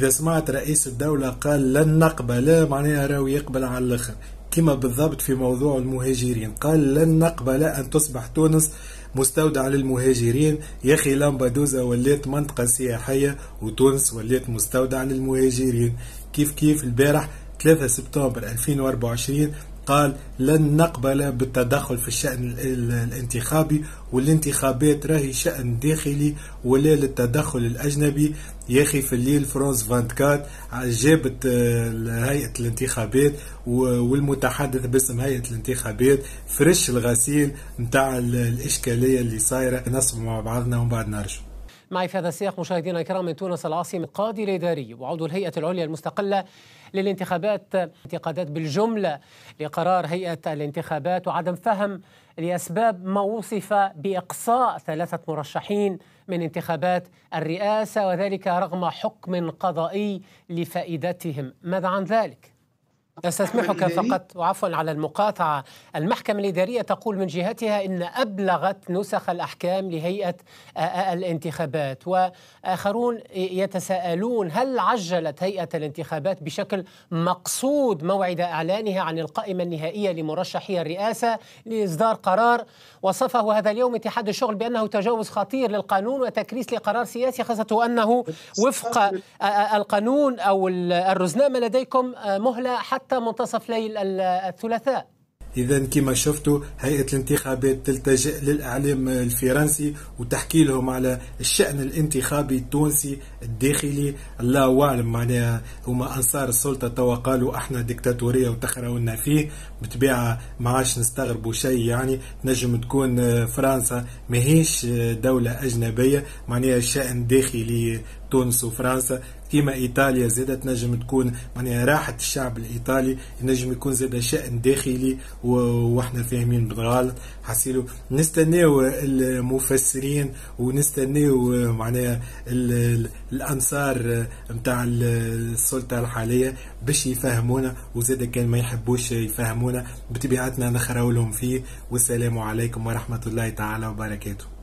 إذا سمعت رئيس الدولة قال لن نقبل معناها راهو يقبل على الآخر كما بالضبط في موضوع المهاجرين قال لن نقبل أن تصبح تونس مستودع للمهاجرين يا أخي لامبادوزا ولات منطقة سياحية وتونس ولات مستودع للمهاجرين كيف كيف البارح 3 سبتمبر 2024 قال لن نقبل بالتدخل في الشأن الانتخابي والانتخابات راهي شأن داخلي ولا للتدخل الأجنبي يا أخي في الليل فرانس 24 جابت آه، هيئة الانتخابات والمتحدث باسم هيئة الانتخابات فرش الغسيل نتاع الإشكالية اللي صايرة نصب مع بعضنا ومن بعد نرجو معي في هذا السياق مشاهدينا الكرام من تونس العاصمة قاضي الإداري وعضو الهيئة العليا المستقلة للانتخابات انتقادات بالجملة لقرار هيئة الانتخابات وعدم فهم لأسباب ما وصف بإقصاء ثلاثة مرشحين من انتخابات الرئاسة وذلك رغم حكم قضائي لفائدتهم ماذا عن ذلك؟ استسمحك فقط وعفوا على المقاطعة المحكمة الإدارية تقول من جهتها إن أبلغت نسخ الأحكام لهيئة الانتخابات وآخرون يتساءلون هل عجلت هيئة الانتخابات بشكل مقصود موعد إعلانها عن القائمة النهائية لمرشحي الرئاسة لإصدار قرار وصفه هذا اليوم اتحاد الشغل بأنه تجاوز خطير للقانون وتكريس لقرار سياسي خاصة أنه وفق القانون أو الرزنامة لديكم مهلة حتى حتى منتصف ليل الثلاثاء اذا كما شفتوا هيئه الانتخابات تلتجئ للاعلام الفرنسي وتحكي لهم على الشان الانتخابي التونسي الداخلي الله اعلم معناها هما انصار السلطه توا قالوا احنا ديكتاتوريه وتخرونا فيه بطبيعه ما عادش نستغربوا شيء يعني نجم تكون فرنسا ماهيش دوله اجنبيه معناها شان داخلي تونس وفرنسا كيما ايطاليا زادت تنجم تكون معناها راحه الشعب الايطالي ينجم يكون زاد شان داخلي واحنا فاهمين بالغلط حسيلو نستناو المفسرين ونستناو معناها الانصار نتاع السلطه الحاليه باش يفهمونا وزاد كان ما يحبوش يفهمونا بطبيعتنا نخراولهم فيه والسلام عليكم ورحمه الله تعالى وبركاته